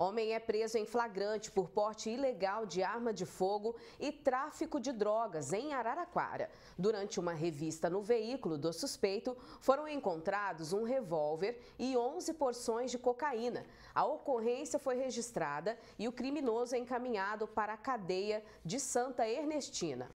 Homem é preso em flagrante por porte ilegal de arma de fogo e tráfico de drogas em Araraquara. Durante uma revista no veículo do suspeito, foram encontrados um revólver e 11 porções de cocaína. A ocorrência foi registrada e o criminoso é encaminhado para a cadeia de Santa Ernestina.